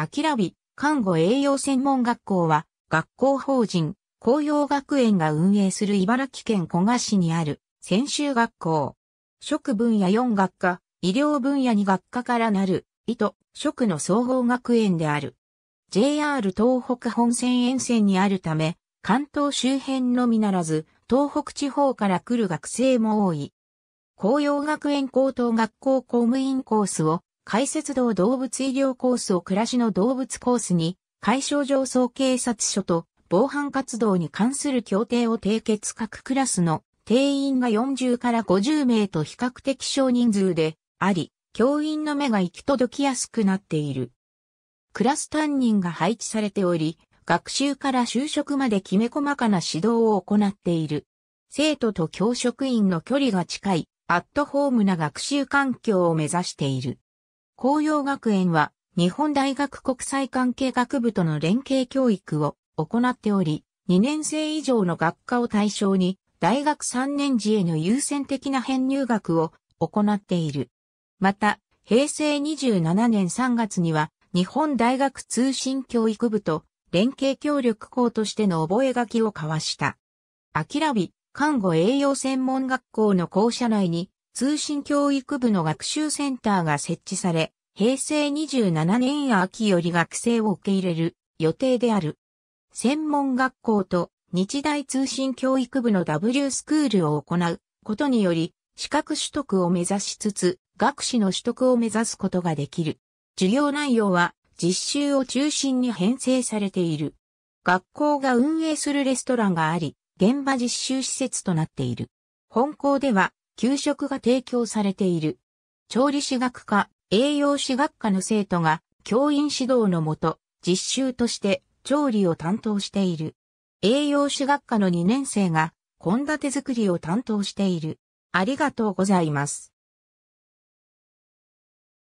あらび看護栄養専門学校は、学校法人、紅葉学園が運営する茨城県古河市にある、専修学校。食分野4学科、医療分野2学科からなる、医と食の総合学園である。JR 東北本線沿線にあるため、関東周辺のみならず、東北地方から来る学生も多い。紅葉学園高等学校公務員コースを解説道動物医療コースを暮らしの動物コースに、解消上層警察署と防犯活動に関する協定を締結各クラスの定員が40から50名と比較的少人数であり、教員の目が行き届きやすくなっている。クラス担任が配置されており、学習から就職まできめ細かな指導を行っている。生徒と教職員の距離が近い、アットホームな学習環境を目指している。紅葉学園は日本大学国際関係学部との連携教育を行っており、2年生以上の学科を対象に大学3年時への優先的な編入学を行っている。また、平成27年3月には日本大学通信教育部と連携協力校としての覚書を交わした。諦キ看護栄養専門学校の校舎内に通信教育部の学習センターが設置され、平成27年秋より学生を受け入れる予定である。専門学校と日大通信教育部の W スクールを行うことにより、資格取得を目指しつつ、学士の取得を目指すことができる。授業内容は実習を中心に編成されている。学校が運営するレストランがあり、現場実習施設となっている。本校では、給食が提供されている。調理師学科、栄養士学科の生徒が教員指導のもと実習として調理を担当している。栄養士学科の2年生が献立作りを担当している。ありがとうございます。